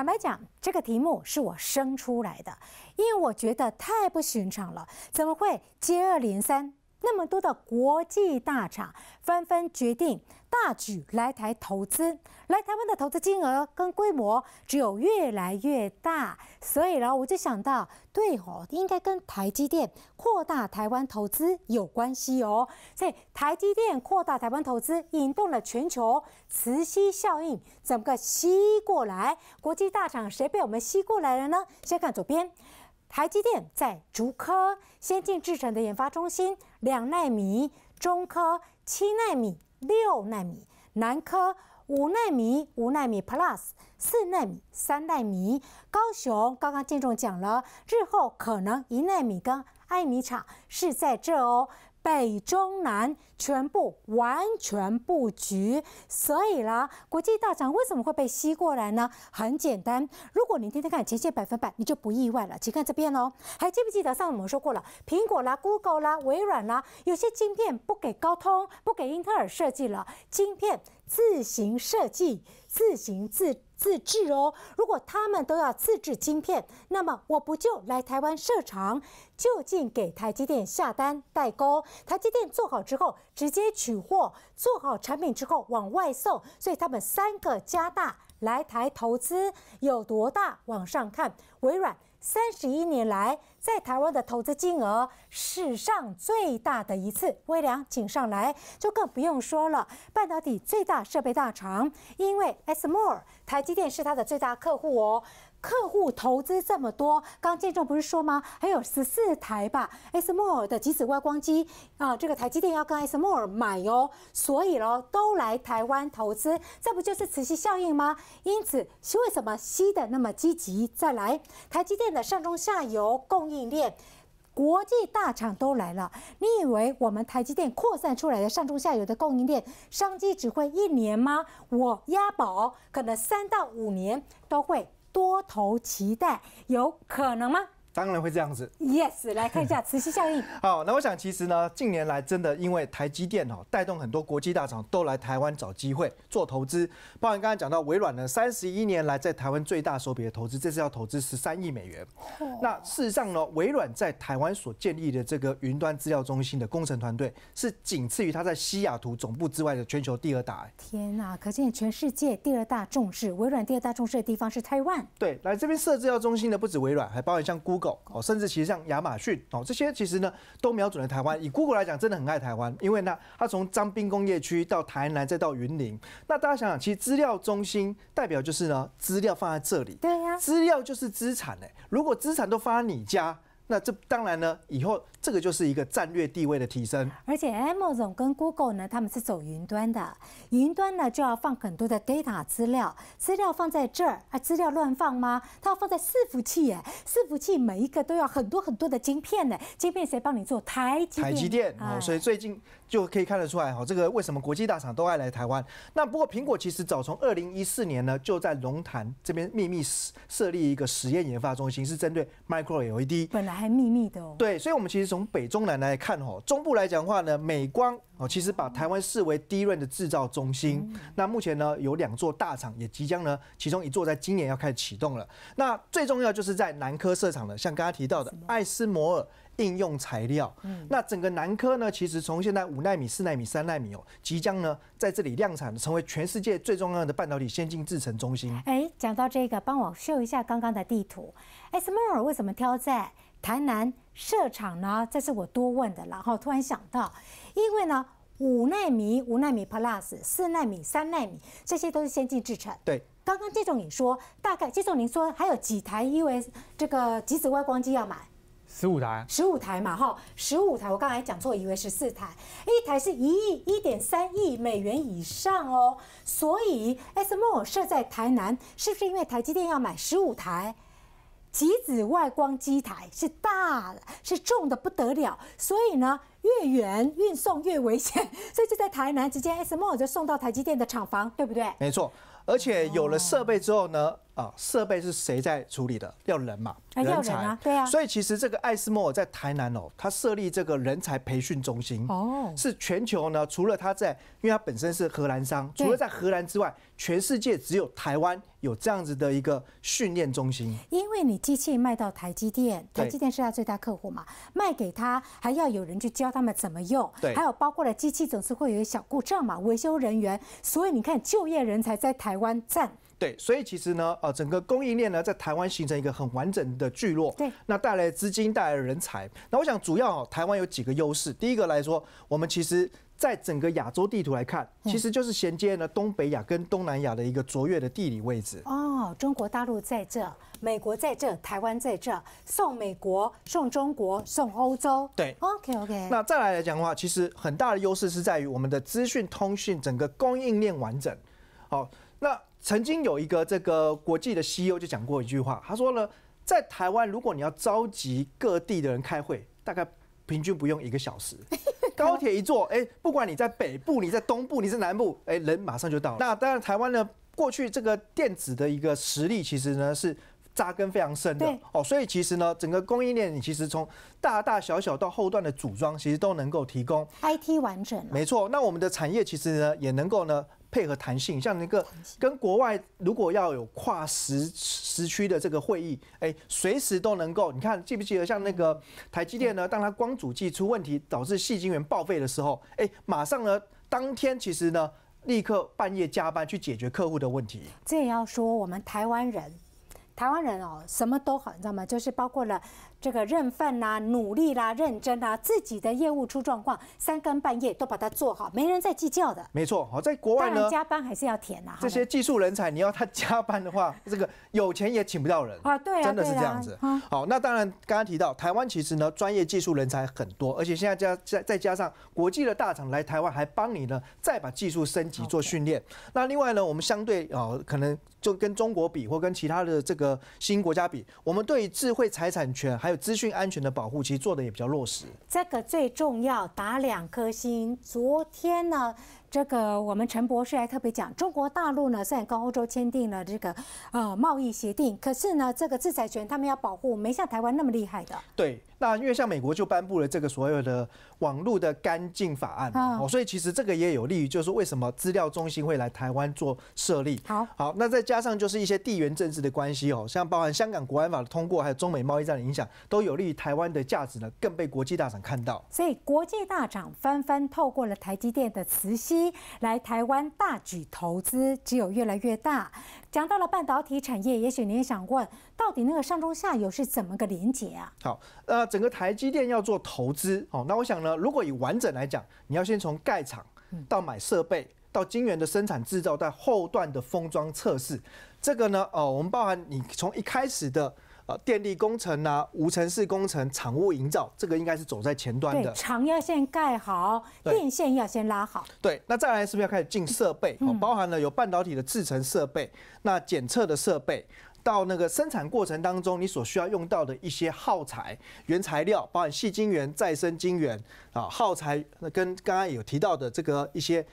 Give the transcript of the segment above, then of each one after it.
坦白讲，这个题目是我生出来的，因为我觉得太不寻常了，怎么会接二连三，那么多的国际大厂纷纷决定？大举来台投资，来台湾的投资金额跟规模只有越来越大，所以呢，我就想到，对哦，应该跟台积电扩大台湾投资有关系哦。所以台积电扩大台湾投资，引动了全球磁吸效应，整个吸过来，国际大厂谁被我们吸过来了呢？先看左边，台积电在竹科先进制程的研发中心，两纳米、中科七纳米。六纳米，南科五纳米，五纳米 Plus，四纳米，三纳米。高雄刚刚听中讲了，日后可能一纳米跟二纳米厂是在这哦。北中南全部完全布局，所以啦，国际大涨为什么会被吸过来呢？很简单，如果你天天看前线百分百，你就不意外了。请看这边哦，还记不记得上次我们说过了，苹果啦、Google 啦、微软啦，有些晶片不给高通、不给英特尔设计了晶片。自行设计、自行自自制哦。如果他们都要自制晶片，那么我不就来台湾设厂，就近给台积电下单代工。台积电做好之后，直接取货，做好产品之后往外送。所以他们三个加大来台投资有多大？往上看，微软。三十一年来，在台湾的投资金额史上最大的一次，微良请上来，就更不用说了。半导体最大设备大厂，因为 SMO 尔，台积电是它的最大客户哦。客户投资这么多，刚建中不是说吗？还有十四台吧？SMO 尔的极紫外光机啊，这个台积电要跟 SMO 尔买哟，所以喽，都来台湾投资，这不就是磁吸效应吗？因此是为什么吸的那么积极？再来，台积电的上中下游供应链，国际大厂都来了。你以为我们台积电扩散出来的上中下游的供应链商机只会一年吗？我押宝，可能三到五年都会。多头期待有可能吗？当然会这样子。Yes，来看一下 磁吸效应。好，那我想其实呢，近年来真的因为台积电哦，带动很多国际大厂都来台湾找机会做投资。包含刚才讲到微软呢，三十一年来在台湾最大手笔的投资，这次要投资十三亿美元。那事实上呢，微软在台湾所建立的这个云端资料中心的工程团队，是仅次于它在西雅图总部之外的全球第二大。天哪，可见全世界第二大重视微软第二大重视的地方是台湾。对，来这边设资料中心的不止微软，还包含像 Google。哦，甚至其实像亚马逊哦，这些其实呢都瞄准了台湾。以 Google 来讲，真的很爱台湾，因为呢，它从彰滨工业区到台南再到云林，那大家想想，其实资料中心代表就是呢，资料放在这里，对呀，资料就是资产诶。如果资产都放在你家，那这当然呢，以后。这个就是一个战略地位的提升，而且 Amazon 跟 Google 呢，他们是走云端的，云端呢就要放很多的 data 资料，资料放在这儿，啊，资料乱放吗？它要放在伺服器，耶，伺服器每一个都要很多很多的晶片呢，晶片谁帮你做台台积电，所以最近就可以看得出来哈，这个为什么国际大厂都爱来台湾？那不过苹果其实早从二零一四年呢，就在龙潭这边秘密设立一个实验研发中心，是针对 Micro LED，本来还秘密的哦，对，所以我们其实。从北中南来看吼，中部来讲的话呢，美光哦，其实把台湾视为第一的制造中心。那目前呢，有两座大厂也即将呢，其中一座在今年要开始启动了。那最重要就是在南科设厂的，像刚刚提到的艾斯摩尔应用材料。那整个南科呢，其实从现在五纳米、四纳米、三纳米哦，即将呢在这里量产，成为全世界最重要的半导体先进制程中心。哎，讲到这个，帮我秀一下刚刚的地图。艾斯摩尔为什么挑在？台南设厂呢？这是我多问的，然后突然想到，因为呢，五纳米、五纳米 Plus、四纳米、三纳米，这些都是先进制程。对，刚刚季总你说，大概季总您说还有几台 US 这个极紫外光机要买？十五台？十五台嘛，哈，十五台。我刚才讲错，以为十四台，一台是一亿一点三亿美元以上哦。所以 SMO 设在台南，是不是因为台积电要买十五台？极紫外光机台是大、是重的不得了，所以呢，越远运送越危险，所以就在台南直接 s m o 就送到台积电的厂房，对不对？没错，而且有了设备之后呢？啊，设备是谁在处理的？要人嘛，人才啊，对啊。所以其实这个艾斯莫尔在台南哦，他设立这个人才培训中心，哦，是全球呢，除了他在，因为他本身是荷兰商，除了在荷兰之外，全世界只有台湾有这样子的一个训练中心。因为你机器卖到台积电，台积电是他最大客户嘛，卖给他还要有人去教他们怎么用，对，还有包括了机器总是会有一些小故障嘛，维修人员，所以你看就业人才在台湾占。对，所以其实呢，呃，整个供应链呢，在台湾形成一个很完整的聚落。对，那带来资金，带来人才。那我想，主要台湾有几个优势。第一个来说，我们其实在整个亚洲地图来看，其实就是衔接了东北亚跟东南亚的一个卓越的地理位置。哦，中国大陆在这，美国在这，台湾在这，送美国，送中国，送欧洲。对，OK OK。那再来来讲的话，其实很大的优势是在于我们的资讯通讯整个供应链完整。好，那。曾经有一个这个国际的 CEO 就讲过一句话，他说呢，在台湾如果你要召集各地的人开会，大概平均不用一个小时，高铁一坐，哎，不管你在北部、你在东部、你在南部，哎，人马上就到了。那当然，台湾呢过去这个电子的一个实力其实呢是扎根非常深的哦，所以其实呢整个供应链，你其实从大大小小到后段的组装，其实都能够提供 IT 完整。没错，那我们的产业其实呢也能够呢。配合弹性，像那个跟国外如果要有跨时时区的这个会议，哎，随时都能够。你看，记不记得像那个台积电呢？当它光阻剂出问题导致细晶圆报废的时候，哎，马上呢，当天其实呢，立刻半夜加班去解决客户的问题。这也要说我们台湾人，台湾人哦，什么都好，你知道吗？就是包括了。这个认份啦，努力啦，认真啦，自己的业务出状况，三更半夜都把它做好，没人在计较的。没错，好，在国外呢，加班还是要填啊。这些技术人才，你要他加班的话，这个有钱也请不到人啊。对啊，真的是这样子。好，那当然刚刚提到，台湾其实呢，专业技术人才很多，而且现在加再再加上国际的大厂来台湾，还帮你呢再把技术升级做训练。那另外呢，我们相对啊，可能就跟中国比，或跟其他的这个新国家比，我们对智慧财产权还还有资讯安全的保护，其实做的也比较落实。这个最重要，打两颗星。昨天呢？这个我们陈博士还特别讲，中国大陆呢然跟欧洲签订了这个呃贸易协定，可是呢这个制裁权他们要保护，没像台湾那么厉害的。对，那因为像美国就颁布了这个所有的网络的干净法案哦，所以其实这个也有利于，就是为什么资料中心会来台湾做设立？好好，那再加上就是一些地缘政治的关系哦，像包含香港国安法的通过，还有中美贸易战的影响，都有利于台湾的价值呢更被国际大厂看到。所以国际大厂纷纷透过了台积电的慈溪。来台湾大举投资，只有越来越大。讲到了半导体产业，也许你也想问，到底那个上中下游是怎么个连接啊？好，呃，整个台积电要做投资哦，那我想呢，如果以完整来讲，你要先从盖厂到买设备，到晶圆的生产制造，在后段的封装测试，这个呢，呃，我们包含你从一开始的。电力工程啊，无尘室工程、厂屋营造，这个应该是走在前端的。对，厂要先盖好，电线要先拉好。对，那再来是不是要开始进设备？包含了有半导体的制程设备，那检测的设备，到那个生产过程当中你所需要用到的一些耗材、原材料，包含细晶元、再生晶元啊，耗材跟刚刚有提到的这个一些。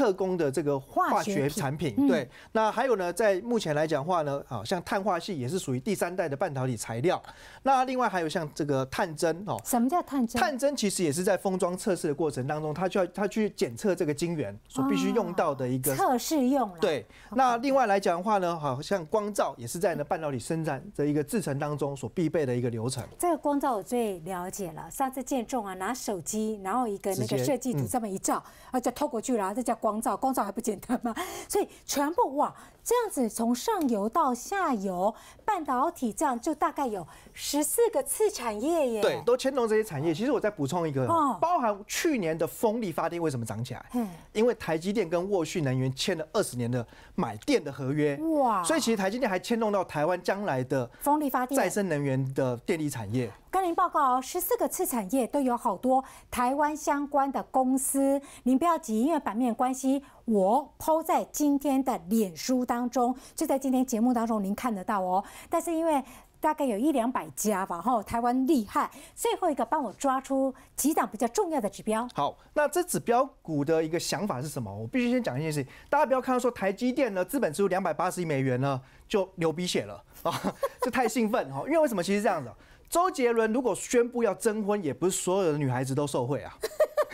特工的这个化学产品，对，那还有呢，在目前来讲话呢，啊，像碳化系也是属于第三代的半导体材料。那另外还有像这个探针，哦，什么叫探针？探针其实也是在封装测试的过程当中，它就要它去检测这个晶圆所必须用到的一个测试用。对，那另外来讲的话呢，好像光照也是在呢半导体生产的一个制成当中所必备的一个流程。这个光照我最了解了，上次建重啊拿手机，然后一个那个设计图这么一照，啊就透过去了，这叫光。光照，光照还不简单吗？所以全部哇，这样子从上游到下游，半导体这样就大概有。十四个次产业耶，对，都牵动这些产业。其实我再补充一个，包含去年的风力发电为什么涨起来？嗯，因为台积电跟沃旭能源签了二十年的买电的合约。哇，所以其实台积电还牵动到台湾将来的风力发电、再生能源的电力产业。跟您报告哦，十四个次产业都有好多台湾相关的公司。您不要急，因为版面关系，我抛在今天的脸书当中，就在今天节目当中您看得到哦。但是因为大概有一两百家吧，吼，台湾厉害。最后一个帮我抓出几档比较重要的指标。好，那这指标股的一个想法是什么？我必须先讲一件事情，大家不要看到说台积电呢，资本支出两百八十亿美元呢就流鼻血了 啊，这太兴奋哈。因为为什么其实这样子？周杰伦如果宣布要征婚，也不是所有的女孩子都受贿啊。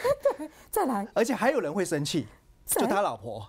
再来，而且还有人会生气，就他老婆。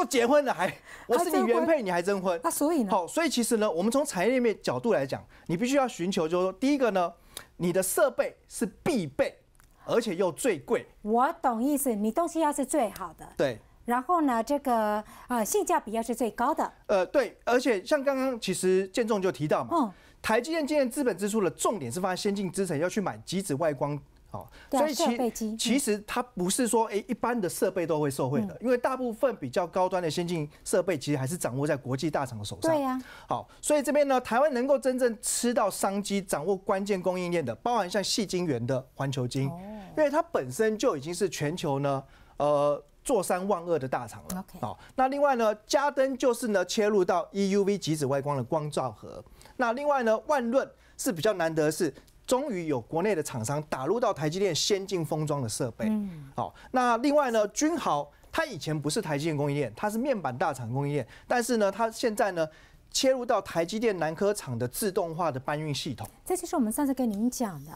都结婚了还，我是你原配你还征婚，那所以呢？好，所以其实呢，我们从产业面角度来讲，你必须要寻求，就是说，第一个呢，你的设备是必备，而且又最贵。我懂意思，你东西要是最好的。对。然后呢，这个呃，性价比要是最高的。呃，对，而且像刚刚其实建仲就提到嘛，嗯，台积电今年资本支出的重点是放在先进制程，要去买极紫外光。哦，所以其其实它不是说哎一般的设备都会受贿的，因为大部分比较高端的先进设备其实还是掌握在国际大厂的手上。对呀，好，所以这边呢，台湾能够真正吃到商机、掌握关键供应链的，包含像细晶圆的环球晶，因为它本身就已经是全球呢呃坐三望二的大厂了。好，那另外呢，嘉登就是呢切入到 EUV 极紫外光的光照盒，那另外呢，万润是比较难得是。终于有国内的厂商打入到台积电先进封装的设备。好，那另外呢，君豪他以前不是台积电供应链，他是面板大厂供应链，但是呢，他现在呢切入到台积电南科厂的自动化的搬运系统。这就是我们上次跟您讲的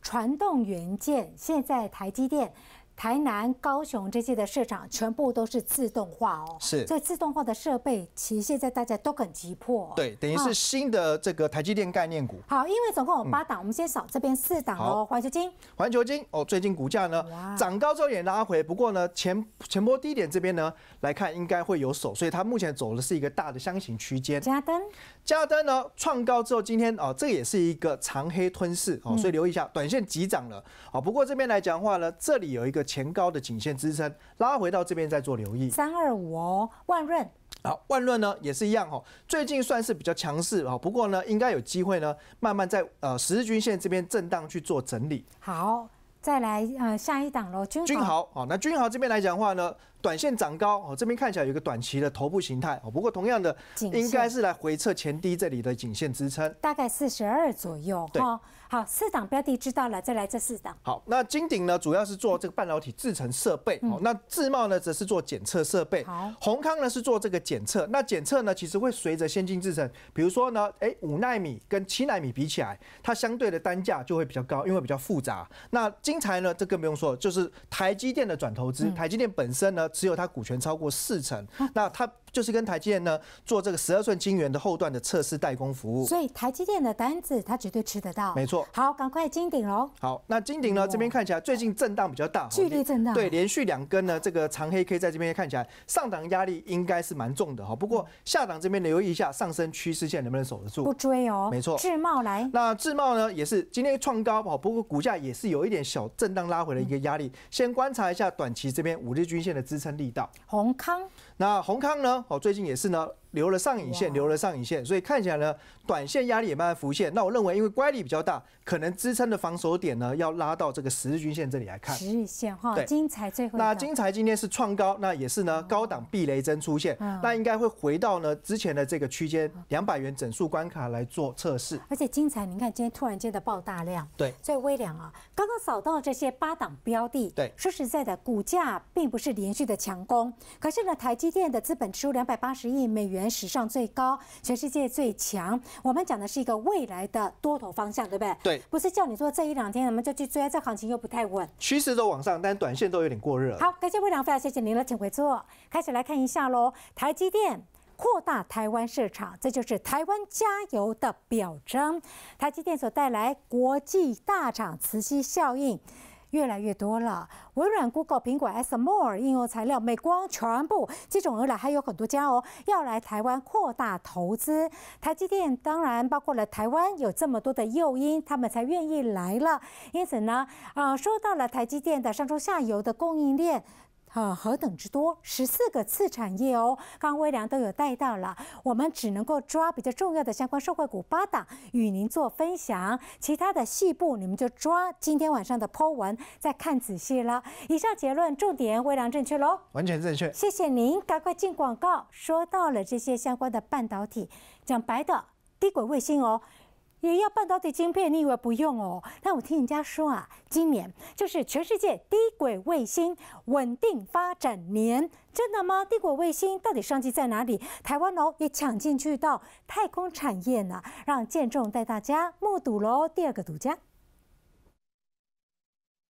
传动元件，现在台积电。台南、高雄这些的市场全部都是自动化哦，是。所以自动化的设备，其实现在大家都很急迫。对，等于是新的这个台积电概念股。好，因为总共有八档，我们先扫这边四档哦。环球金，环球金哦，最近股价呢，涨高之后也拉回，不过呢前前波低点这边呢来看应该会有手，所以它目前走的是一个大的箱型区间。加登，加登呢创高之后今天啊这也是一个长黑吞噬哦，所以留意一下，短线急涨了啊。不过这边来讲话呢，这里有一个。前高的颈线支撑拉回到这边再做留意，三二五哦，万润。好，万润呢也是一样哈，最近算是比较强势哦，不过呢应该有机会呢，慢慢在呃十日均线这边震荡去做整理。好，再来呃下一档喽，君君豪啊，那君豪这边来讲话呢。短线涨高哦，这边看起来有一个短期的头部形态哦。不过同样的，应该是来回测前低这里的颈线支撑，大概四十二左右。对，好，四档标的知道了，再来这四档。好，那金鼎呢，主要是做这个半导体制成设备哦。那智茂呢，则是做检测设备。好，宏康呢是做这个检测。那检测呢，其实会随着先进制成，比如说呢，哎，五纳米跟七纳米比起来，它相对的单价就会比较高，因为比较复杂。那金材呢，这更不用说，就是台积电的转投资。台积电本身呢。只有他股权超过四成，那他。就是跟台积电呢做这个十二寸晶圆的后段的测试代工服务，所以台积电的单子他绝对吃得到，没错。好，赶快金鼎喽。好，那金鼎呢这边看起来最近震荡比较大，剧烈震荡。对，连续两根呢这个长黑可以在这边看起来上档压力应该是蛮重的哈，不过下档这边留意一下上升趋势线能不能守得住，不追哦。没错，智茂来。那智茂呢也是今天创高跑，不过股价也是有一点小震荡拉回了一个压力，先观察一下短期这边五日均线的支撑力道。宏康。那宏康呢？哦，最近也是呢。留了上影线，留了上影线，所以看起来呢，短线压力也慢慢浮现。那我认为，因为乖离比较大，可能支撑的防守点呢，要拉到这个十日均线这里来看。十日线哈，对，金财最后那金财今天是创高，那也是呢，高档避雷针出现，那应该会回到呢之前的这个区间两百元整数关卡来做测试。而且金财，您看今天突然间的爆大量，对，所以微凉啊，刚刚扫到这些八档标的，对，说实在的，股价并不是连续的强攻，可是呢，台积电的资本支出两百八十亿美元。史上最高，全世界最强。我们讲的是一个未来的多头方向，对不对？对，不是叫你说这一两天我们就去追，这行情又不太稳。趋势都往上，但短线都有点过热。好，感谢魏良常谢谢您了，请回座。开始来看一下喽，台积电扩大台湾市场，这就是台湾加油的表彰。台积电所带来国际大厂磁吸效应。越来越多了，微软、Google、苹果、SMO e 应用材料、美光全部接踵而来，还有很多家哦，要来台湾扩大投资。台积电当然包括了台湾，有这么多的诱因，他们才愿意来了。因此呢，啊，说到了台积电的上中下游的供应链。呃，何等之多，十四个次产业哦，刚微良都有带到了，我们只能够抓比较重要的相关社会股八档与您做分享，其他的细部你们就抓今天晚上的抛文再看仔细了。以上结论重点微良正确喽？完全正确。谢谢您，赶快进广告，说到了这些相关的半导体，讲白的低轨卫星哦。也要半导体晶片，你以为不用哦？但我听人家说啊，今年就是全世界低轨卫星稳定发展年，真的吗？低轨卫星到底商机在哪里？台湾佬也抢进去到太空产业呢，让建仲带大家目睹喽，第二个独家。